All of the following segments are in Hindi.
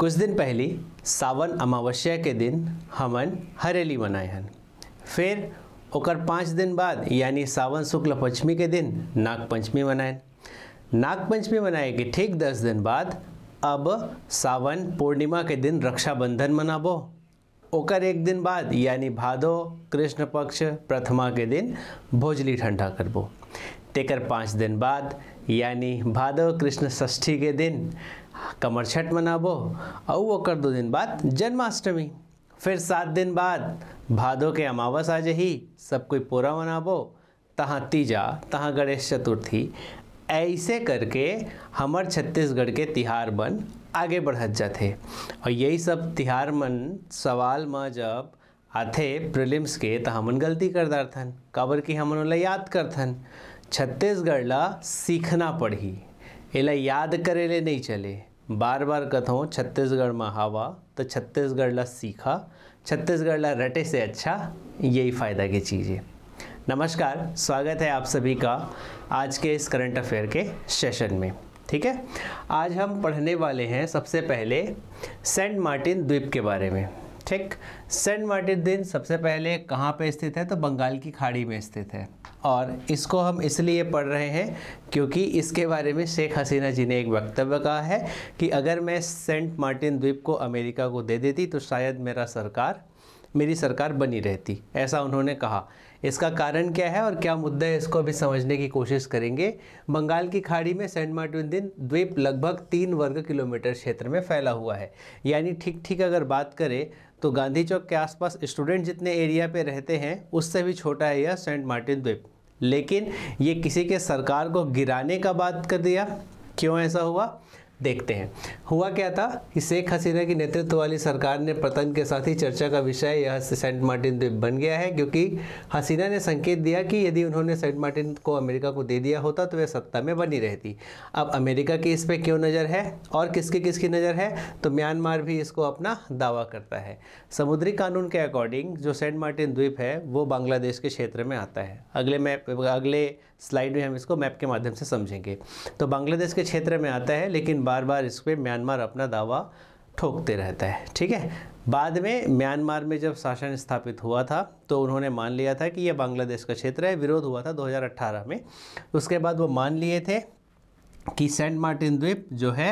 कुछ दिन पहले सावन अमावस्या के दिन हमन हरेली मनाए हन फिर ओकर पाँच दिन बाद यानी सावन शुक्ल पंचमी के दिन नाग पंचमी मनाए नाग पंचमी मनाए के ठीक दस दिन बाद अब सावन पूर्णिमा के दिन रक्षाबंधन मनाबो ओकर एक दिन बाद यानी भादो कृष्ण पक्ष प्रथमा के दिन भोजली ठंडा करबो तेकर पाँच दिन बाद यानी भादो कृष्ण षष्ठी के दिन कमर छठ मनाबो और वो कर दो दिन बाद जन्माष्टमी फिर सात दिन बाद भादो के अमावस आ जही सब कोई पूरा मनाबो तहाँ तीजा तहाँ गणेश चतुर्थी ऐसे करके हमार छत्तीसगढ़ के तिहार मन आगे बढ़त जाते और यही सब तिहार मन सवाल में जब आते प्रिलिम्स के तो हमन गलती कर दारथन काबर कि हमन उन्हें याद करथन छत्तीसगढ़ ला सीखना पड़ी इला याद करे ले नहीं चले बार बार कथों छत्तीसगढ़ में हवा तो छत्तीसगढ़ ला सीखा छत्तीसगढ़ ला रटे से अच्छा यही फ़ायदा की चीज़ है नमस्कार स्वागत है आप सभी का आज के इस करंट अफेयर के सेशन में ठीक है आज हम पढ़ने वाले हैं सबसे पहले सेंट मार्टिन द्वीप के बारे में ठीक सेंट मार्टिन द्वीप सबसे पहले कहाँ पे स्थित है तो बंगाल की खाड़ी में स्थित है और इसको हम इसलिए पढ़ रहे हैं क्योंकि इसके बारे में शेख हसीना जी ने एक वक्तव्य कहा है कि अगर मैं सेंट मार्टिन द्वीप को अमेरिका को दे देती तो शायद मेरा सरकार मेरी सरकार बनी रहती ऐसा उन्होंने कहा इसका कारण क्या है और क्या मुद्दा है इसको अभी समझने की कोशिश करेंगे बंगाल की खाड़ी में सेंट मार्टिन दिन द्वीप लगभग तीन वर्ग किलोमीटर क्षेत्र में फैला हुआ है यानी ठीक ठीक अगर बात करें तो गांधी चौक के आसपास स्टूडेंट जितने एरिया पे रहते हैं उससे भी छोटा है यह सेंट मार्टिन द्वीप लेकिन ये किसी के सरकार को गिराने का बात कर दिया क्यों ऐसा हुआ देखते हैं हुआ क्या था कि शेख हसीना की नेतृत्व वाली सरकार ने पतन के साथ ही चर्चा का विषय यह सेंट मार्टिन द्वीप बन गया है क्योंकि हसीना ने संकेत दिया कि यदि उन्होंने सेंट मार्टिन को अमेरिका को दे दिया होता तो वह सत्ता में बनी रहती अब अमेरिका की इस पर क्यों नज़र है और किसकी किसकी नज़र है तो म्यांमार भी इसको अपना दावा करता है समुद्री कानून के अकॉर्डिंग जो सेंट मार्टिन द्वीप है वो बांग्लादेश के क्षेत्र में आता है अगले मैप अगले स्लाइड में हम इसको मैप के माध्यम से समझेंगे तो बांग्लादेश के क्षेत्र में आता है लेकिन बार बार इस पर म्यांमार अपना दावा ठोकते रहता है ठीक है बाद में म्यांमार में जब शासन स्थापित हुआ था तो उन्होंने मान लिया था कि यह बांग्लादेश का क्षेत्र है विरोध हुआ था 2018 में उसके बाद वो मान लिए थे कि सेंट मार्टिन द्वीप जो है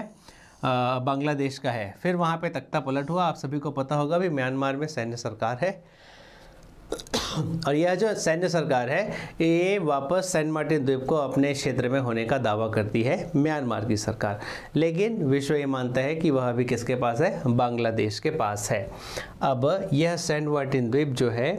बांग्लादेश का है फिर वहाँ पे तख्ता पलट हुआ आप सभी को पता होगा भी म्यांमार में सैन्य सरकार है और यह जो सैन्य सरकार है ये वापस सेंट मार्टिन द्वीप को अपने क्षेत्र में होने का दावा करती है म्यांमार की सरकार लेकिन विश्व ये मानता है कि वह अभी किसके पास है बांग्लादेश के पास है अब यह सेंट मार्टिन द्वीप जो है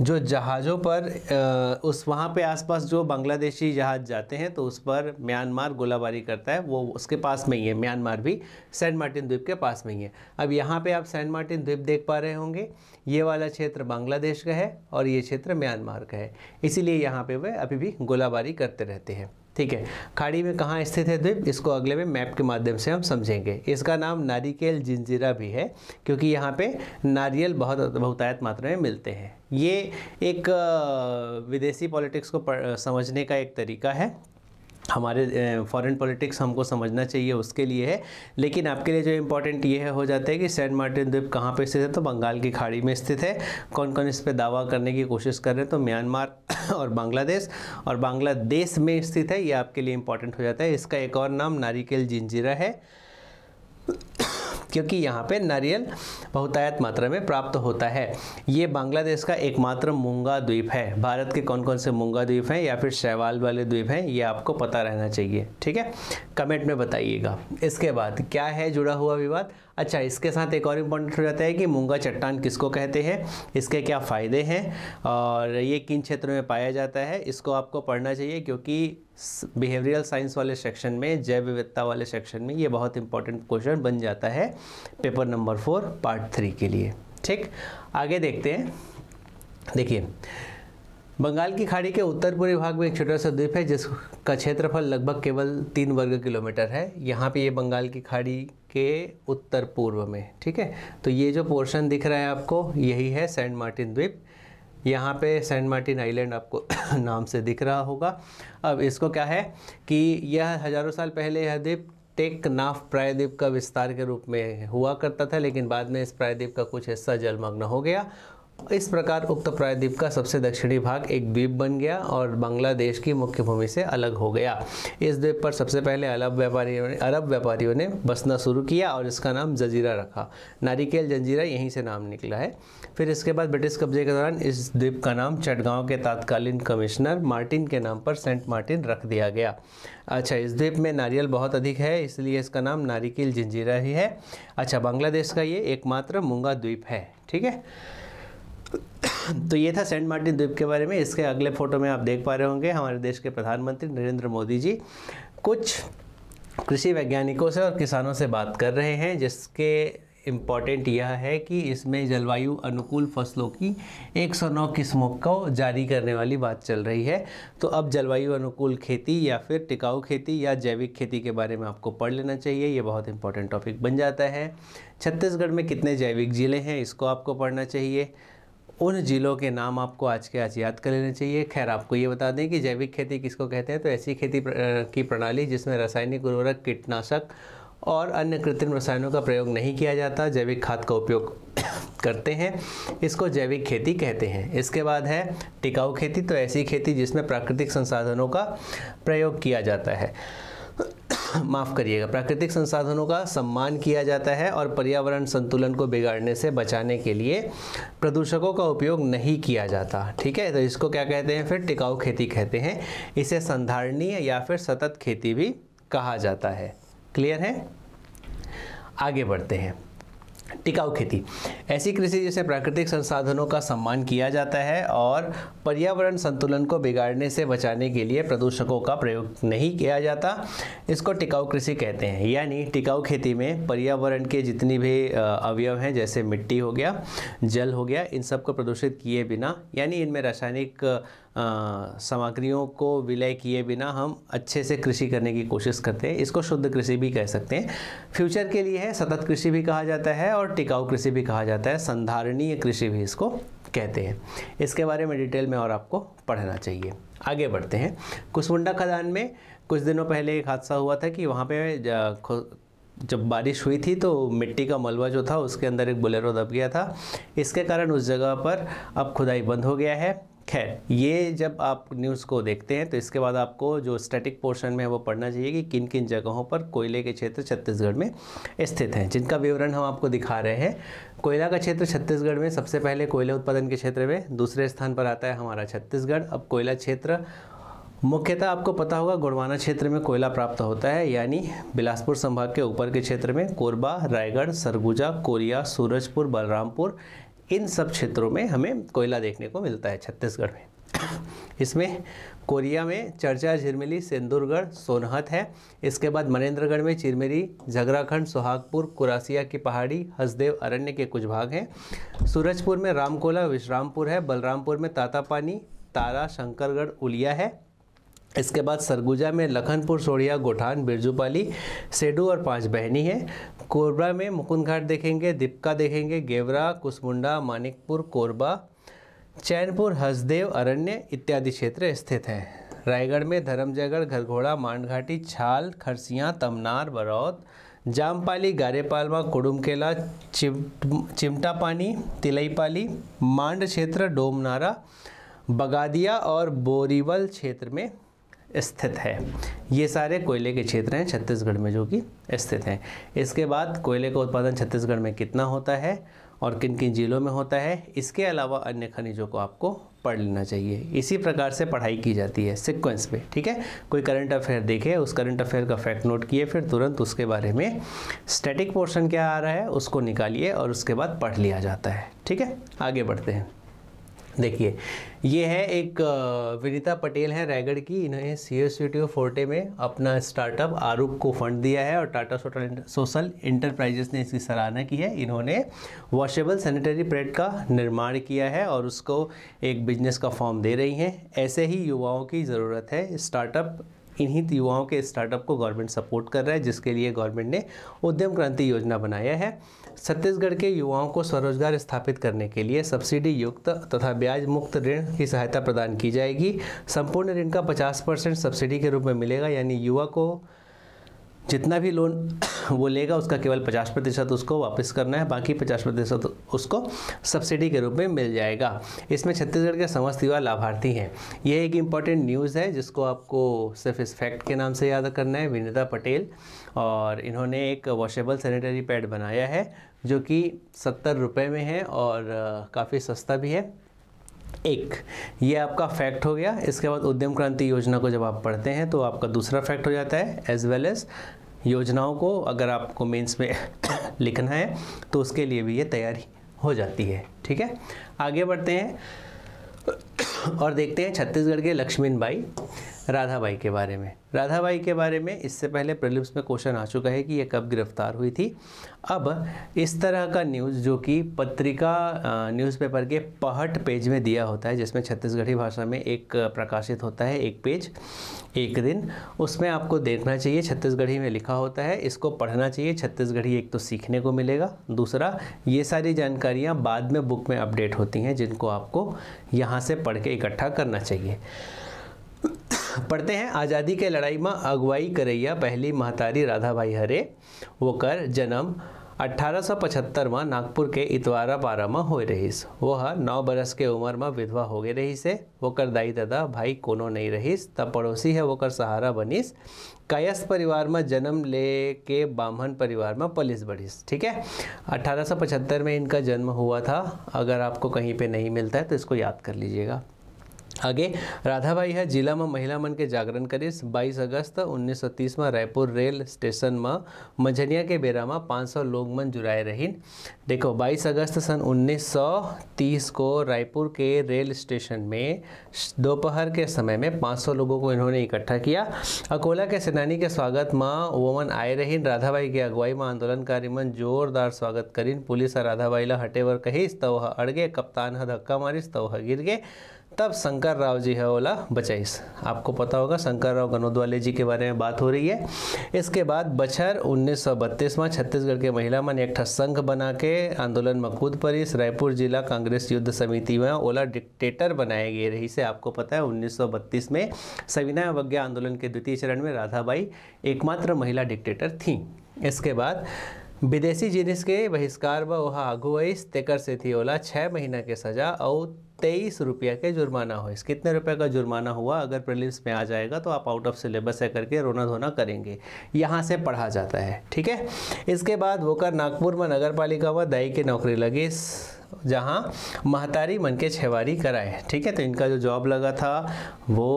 जो जहाज़ों पर उस वहाँ पे आसपास जो बांग्लादेशी जहाज़ जाते हैं तो उस पर म्यांमार गोलाबारी करता है वो उसके पास में ही है म्यांमार भी सेंट मार्टिन द्वीप के पास में ही है अब यहाँ पर आप सेंट मार्टिन द्वीप देख पा रहे होंगे ये वाला क्षेत्र बांग्लादेश का है और ये क्षेत्र म्यांमार का है इसीलिए यहाँ पे वह अभी भी गोलाबारी करते रहते हैं ठीक है खाड़ी में कहाँ स्थित है द्वीप इसको अगले में मैप के माध्यम से हम समझेंगे इसका नाम नारिकेल जिंजीरा भी है क्योंकि यहाँ पे नारियल बहुत बहुतायत मात्रा में मिलते हैं ये एक विदेशी पॉलिटिक्स को समझने का एक तरीका है हमारे फॉरेन पॉलिटिक्स हमको समझना चाहिए उसके लिए है लेकिन आपके लिए जो इम्पोर्टेंट ये है हो जाता है कि सेंट मार्टिन द्वीप कहाँ पे स्थित है तो बंगाल की खाड़ी में स्थित है कौन कौन इस पर दावा करने की कोशिश कर रहे हैं तो म्यांमार और बांग्लादेश और बांग्लादेश में स्थित है ये आपके लिए इम्पोर्टेंट हो जाता है इसका एक और नाम नारिकेल जिंजीरा है क्योंकि यहाँ पे नारियल बहुतायत मात्रा में प्राप्त होता है ये बांग्लादेश का एकमात्र मूंगा द्वीप है भारत के कौन कौन से मूंगा द्वीप हैं या फिर शैवाल वाले द्वीप हैं ये आपको पता रहना चाहिए ठीक है कमेंट में बताइएगा इसके बाद क्या है जुड़ा हुआ विवाद अच्छा इसके साथ एक और इम्पोर्टेंट हो जाता है कि मूंगा चट्टान किसको कहते हैं इसके क्या फ़ायदे हैं और ये किन क्षेत्रों में पाया जाता है इसको आपको पढ़ना चाहिए क्योंकि बिहेवियरल साइंस वाले सेक्शन में जैव विविधता वाले सेक्शन में ये बहुत इंपॉर्टेंट क्वेश्चन बन जाता है paper number four part three के लिए ठीक आगे देखते हैं देखिए बंगाल की खाड़ी के उत्तर पूर्वी भाग में एक छोटा सा द्वीप है जिसका क्षेत्रफल लगभग केवल तीन वर्ग किलोमीटर है यहाँ पे ये बंगाल की खाड़ी के उत्तर पूर्व में ठीक है तो ये जो पोर्शन दिख रहा है आपको यही है सेंट मार्टिन द्वीप यहाँ पे सेंट मार्टिन आइलैंड आपको नाम से दिख रहा होगा अब इसको क्या है कि यह हज़ारों साल पहले यह द्वीप टेक नाफ प्रायद्वीप का विस्तार के रूप में हुआ करता था लेकिन बाद में इस प्रायद्वीप का कुछ हिस्सा जलमग्न हो गया इस प्रकार उक्त प्रायद्वीप का सबसे दक्षिणी भाग एक द्वीप बन गया और बांग्लादेश की मुख्य भूमि से अलग हो गया इस द्वीप पर सबसे पहले अरब व्यापारियों ने अरब व्यापारियों ने बसना शुरू किया और इसका नाम जजीरा रखा नारिकेल जंजीरा यहीं से नाम निकला है फिर इसके बाद ब्रिटिश कब्जे के दौरान इस द्वीप का नाम चटगांव के तात्कालीन कमिश्नर मार्टिन के नाम पर सेंट मार्टिन रख दिया गया अच्छा इस द्वीप में नारियल बहुत अधिक है इसलिए इसका नाम नारिकेल जंजीरा ही है अच्छा बांग्लादेश का ये एकमात्र मूंगा द्वीप है ठीक है तो ये था सेंट मार्टिन द्वीप के बारे में इसके अगले फोटो में आप देख पा रहे होंगे हमारे देश के प्रधानमंत्री नरेंद्र मोदी जी कुछ कृषि वैज्ञानिकों से और किसानों से बात कर रहे हैं जिसके इम्पॉर्टेंट यह है कि इसमें जलवायु अनुकूल फसलों की 109 किस्मों को जारी करने वाली बात चल रही है तो अब जलवायु अनुकूल खेती या फिर टिकाऊ खेती या जैविक खेती के बारे में आपको पढ़ लेना चाहिए ये बहुत इंपॉर्टेंट टॉपिक बन जाता है छत्तीसगढ़ में कितने जैविक ज़िले हैं इसको आपको पढ़ना चाहिए उन ज़िलों के नाम आपको आज के आज याद कर लेने चाहिए खैर आपको ये बता दें कि जैविक खेती किसको कहते हैं तो ऐसी खेती की प्रणाली जिसमें रासायनिक उर्वरक कीटनाशक और अन्य कृत्रिम रसायनों का प्रयोग नहीं किया जाता जैविक खाद का उपयोग करते हैं इसको जैविक खेती कहते हैं इसके बाद है टिकाऊ खेती तो ऐसी खेती जिसमें प्राकृतिक संसाधनों का प्रयोग किया जाता है माफ़ करिएगा प्राकृतिक संसाधनों का सम्मान किया जाता है और पर्यावरण संतुलन को बिगाड़ने से बचाने के लिए प्रदूषकों का उपयोग नहीं किया जाता ठीक है तो इसको क्या कहते हैं फिर टिकाऊ खेती कहते हैं इसे संधारणीय या फिर सतत खेती भी कहा जाता है क्लियर है आगे बढ़ते हैं टिकाऊ खेती ऐसी कृषि जिसे प्राकृतिक संसाधनों का सम्मान किया जाता है और पर्यावरण संतुलन को बिगाड़ने से बचाने के लिए प्रदूषकों का प्रयोग नहीं किया जाता इसको टिकाऊ कृषि कहते हैं यानी टिकाऊ खेती में पर्यावरण के जितनी भी अवयव हैं जैसे मिट्टी हो गया जल हो गया इन सबको प्रदूषित किए बिना यानी इनमें रासायनिक सामग्रियों को विलय किए बिना हम अच्छे से कृषि करने की कोशिश करते हैं इसको शुद्ध कृषि भी कह सकते हैं फ्यूचर के लिए है सतत कृषि भी कहा जाता है और टिकाऊ कृषि भी कहा जाता है संधारणीय कृषि भी इसको कहते हैं इसके बारे में डिटेल में और आपको पढ़ना चाहिए आगे बढ़ते हैं कुसमुंडा खदान में कुछ दिनों पहले एक हादसा हुआ था कि वहाँ पर जब बारिश हुई थी तो मिट्टी का मलबा जो था उसके अंदर एक बुलेरो दब गया था इसके कारण उस जगह पर अब खुदाई बंद हो गया है खैर ये जब आप न्यूज़ को देखते हैं तो इसके बाद आपको जो स्टैटिक पोर्शन में है वो पढ़ना चाहिए कि किन किन जगहों पर कोयले के क्षेत्र छत्तीसगढ़ में स्थित हैं जिनका विवरण हम आपको दिखा रहे हैं कोयला का क्षेत्र छत्तीसगढ़ में सबसे पहले कोयले उत्पादन के क्षेत्र में दूसरे स्थान पर आता है हमारा छत्तीसगढ़ अब कोयला क्षेत्र मुख्यतः आपको पता होगा गुड़वाना क्षेत्र में कोयला प्राप्त होता है यानी बिलासपुर संभाग के ऊपर के क्षेत्र में कोरबा रायगढ़ सरगुजा कोरिया सूरजपुर बलरामपुर इन सब क्षेत्रों में हमें कोयला देखने को मिलता है छत्तीसगढ़ में इसमें कोरिया में चर्चा झिरमिली सिंदूरगढ़ सोनहत है इसके बाद मनेन्द्रगढ़ में चिरमिरी झगराखंड सुहागपुर कुरासिया की पहाड़ी हसदेव अरण्य के कुछ भाग हैं सूरजपुर में रामकोला विश्रामपुर है बलरामपुर में तातापानी तारा शंकरगढ़ उलिया है इसके बाद सरगुजा में लखनपुर सोड़िया गोठान बिरजूपाली सेडू और पांच बहनी है कोरबा में मुकुंदघाट देखेंगे दीपका देखेंगे गेवरा कुसमुंडा मानिकपुर कोरबा चैनपुर हसदेव अरण्य इत्यादि क्षेत्र स्थित हैं रायगढ़ में धर्मजयगढ़ घरघोड़ा मांडघाटी छाल खरसिया तमनार बरौद जामपाली गारेपालवा कुडुमकेला चिम चिमटापानी तिलईपाली मांड क्षेत्र डोमनारा बगादिया और बोरीवल क्षेत्र में स्थित है ये सारे कोयले के क्षेत्र हैं छत्तीसगढ़ में जो कि स्थित हैं इसके बाद कोयले का उत्पादन छत्तीसगढ़ में कितना होता है और किन किन जिलों में होता है इसके अलावा अन्य खनिजों को आपको पढ़ लेना चाहिए इसी प्रकार से पढ़ाई की जाती है सिक्वेंस पे ठीक है कोई करंट अफेयर देखे उस करंट अफेयर का फैक्ट नोट किए फिर तुरंत उसके बारे में स्टैटिक पोर्शन क्या आ रहा है उसको निकालिए और उसके बाद पढ़ लिया जाता है ठीक है आगे बढ़ते हैं देखिए ये है एक विनीता पटेल हैं रायगढ़ की इन्होंने सी एस यू फोर्टे में अपना स्टार्टअप आरूप को फंड दिया है और टाटा सोटल सोशल इंटरप्राइजेस ने इसकी सराहना की है इन्होंने वॉशेबल सैनिटरी पैड का निर्माण किया है और उसको एक बिजनेस का फॉर्म दे रही हैं ऐसे ही युवाओं की ज़रूरत है स्टार्टअप इन्हीं युवाओं के स्टार्टअप को गवर्नमेंट सपोर्ट कर रहा है जिसके लिए गवर्नमेंट ने उद्यम क्रांति योजना बनाया है छत्तीसगढ़ के युवाओं को स्वरोजगार स्थापित करने के लिए सब्सिडी युक्त तथा ब्याज मुक्त ऋण की सहायता प्रदान की जाएगी संपूर्ण ऋण का 50 परसेंट सब्सिडी के रूप में मिलेगा यानी युवा को जितना भी लोन वो लेगा उसका केवल पचास प्रतिशत उसको वापस करना है बाकी पचास प्रतिशत उसको सब्सिडी के रूप में मिल जाएगा इसमें छत्तीसगढ़ के समस्त युवा लाभार्थी हैं यह एक इम्पॉर्टेंट न्यूज़ है जिसको आपको सिर्फ इस फैक्ट के नाम से याद करना है विनीता पटेल और इन्होंने एक वॉशेबल सैनिटरी पैड बनाया है जो कि सत्तर रुपये में है और काफ़ी सस्ता भी है एक ये आपका फैक्ट हो गया इसके बाद उद्यम क्रांति योजना को जब आप पढ़ते हैं तो आपका दूसरा फैक्ट हो जाता है एज वेल एज योजनाओं को अगर आपको मेंस में लिखना है तो उसके लिए भी ये तैयारी हो जाती है ठीक है आगे बढ़ते हैं और देखते हैं छत्तीसगढ़ के लक्ष्मीन बाई राधाबाई के बारे में राधाबाई के बारे में इससे पहले प्रलिप्स में क्वेश्चन आ चुका है कि ये कब गिरफ्तार हुई थी अब इस तरह का न्यूज़ जो कि पत्रिका न्यूज़पेपर के पहट पेज में दिया होता है जिसमें छत्तीसगढ़ी भाषा में एक प्रकाशित होता है एक पेज एक दिन उसमें आपको देखना चाहिए छत्तीसगढ़ी में लिखा होता है इसको पढ़ना चाहिए छत्तीसगढ़ी एक तो सीखने को मिलेगा दूसरा ये सारी जानकारियाँ बाद में बुक में अपडेट होती हैं जिनको आपको यहाँ से पढ़ के इकट्ठा करना चाहिए पढ़ते हैं आज़ादी के लड़ाई में अगुवाई करैया पहली महतारी राधा भाई हरे वो कर जन्म 1875 में नागपुर के इतवारा पारा में हो रहीस वह नौ बरस के उम्र में विधवा हो गए रहीस है कर दाई दादा भाई कोनो नहीं रहीस तब पड़ोसी है वो कर सहारा बनीस कायस परिवार में जन्म ले के ब्राह्मण परिवार में पलिस बढ़ीस ठीक है 1875 में इनका जन्म हुआ था अगर आपको कहीं पे नहीं मिलता है तो इसको याद कर लीजिएगा आगे राधाबाई है जिला में महिला જિલ્લામાં મહિલા મન કે જાગરણ કરીશ બાવીસ में रायपुर रेल स्टेशन में मंझनिया के बेरा में पाँच सौ लोग मन जुड़ाए रही देखो 22 अगस्त सन 1930 को रायपुर के रेल स्टेशन में दोपहर के समय में 500 लोगों को इन्होंने इकट्ठा किया अकोला के सेनानी के स्वागत में मन आए रही राधाबाई के अगुवाई में आंदोलनकारी मन जोरदार स्वागत करीन पुलिस राधाबाई ला हटेवर कहीस वह अड़गे कप्तान है धक्का तो तव गिर गए तब संक शंकर राव जी है ओला बचाईस आपको पता होगा शंकर राव गनोदवाले जी के बारे में बात हो रही है इसके बाद बछर उन्नीस में छत्तीसगढ़ के महिला मन एक संघ बना के आंदोलन में कूद इस रायपुर जिला कांग्रेस युद्ध समिति में ओला डिक्टेटर बनाए गए रही से आपको पता है उन्नीस में सविनय अवज्ञा आंदोलन के द्वितीय चरण में राधाबाई एकमात्र महिला डिक्टेटर थी इसके बाद विदेशी जिनिस के बहिष्कार व वह आगू आइस तेकर से थी ओला छः महीना के सज़ा और तेईस रुपया के जुर्माना हो इस कितने रुपए का जुर्माना हुआ अगर प्रिलिम्स में आ जाएगा तो आप आउट ऑफ सिलेबस है करके रोना धोना करेंगे यहाँ से पढ़ा जाता है ठीक है इसके बाद वोकर नागपुर में नगर पालिका में दाई की नौकरी लगी जहाँ महतारी मन के छेवारी कराए ठीक है तो इनका जो जॉब लगा था वो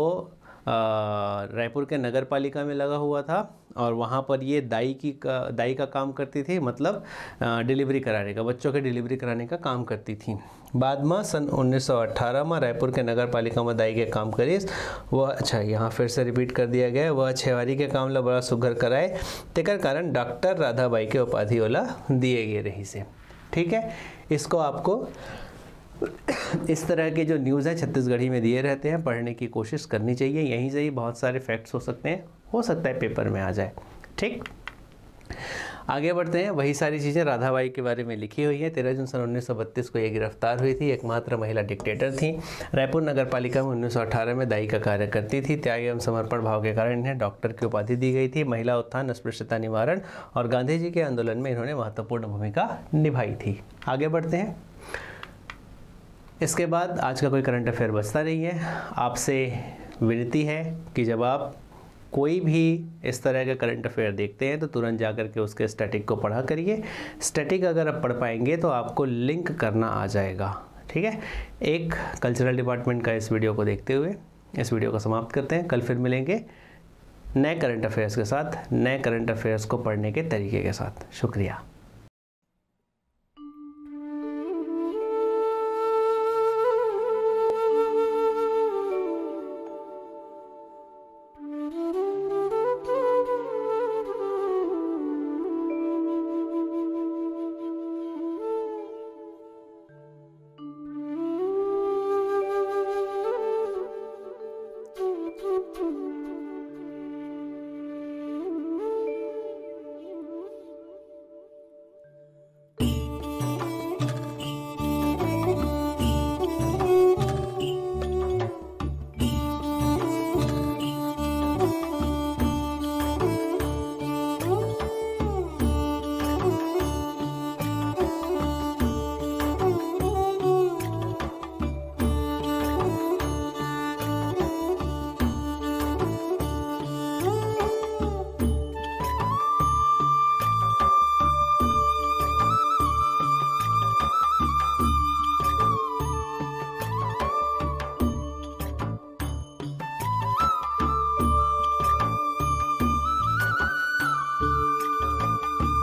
रायपुर के नगर पालिका में लगा हुआ था और वहाँ पर ये दाई की का दाई का काम करती थी मतलब डिलीवरी कराने का बच्चों के डिलीवरी कराने का काम करती थी बाद में सन 1918 में रायपुर के नगर पालिका में दाई के काम करी वह अच्छा यहाँ फिर से रिपीट कर दिया गया वह छेवारी के काम ला बड़ा सुघर कराए तेकर कारण डॉक्टर राधाबाई के उपाधि वाला दिए गए रही से ठीक है इसको आपको इस तरह के जो न्यूज़ हैं छत्तीसगढ़ी में दिए रहते हैं पढ़ने की कोशिश करनी चाहिए यहीं से ही बहुत सारे फैक्ट्स हो सकते हैं हो सकता है पेपर में आ जाए ठीक आगे बढ़ते हैं वही सारी चीज़ें राधाबाई के बारे में लिखी हुई है तेरह जून सन उन्नीस को ये गिरफ्तार हुई थी एकमात्र महिला डिक्टेटर थी रायपुर नगर पालिका में 1918 में दाई का कार्य करती थी त्याग एवं समर्पण भाव के कारण इन्हें डॉक्टर की उपाधि दी गई थी महिला उत्थान अस्पृश्यता निवारण और गांधी जी के आंदोलन में इन्होंने महत्वपूर्ण भूमिका निभाई थी आगे बढ़ते हैं इसके बाद आज का कोई करंट अफेयर बचता नहीं है आपसे विनती है कि जब आप कोई भी इस तरह का करंट अफेयर देखते हैं तो तुरंत जा कर के उसके स्टैटिक को पढ़ा करिए स्टैटिक अगर आप पढ़ पाएंगे तो आपको लिंक करना आ जाएगा ठीक है एक कल्चरल डिपार्टमेंट का इस वीडियो को देखते हुए इस वीडियो को समाप्त करते हैं कल फिर मिलेंगे नए करंट अफेयर्स के साथ नए करंट अफेयर्स को पढ़ने के तरीके के साथ शुक्रिया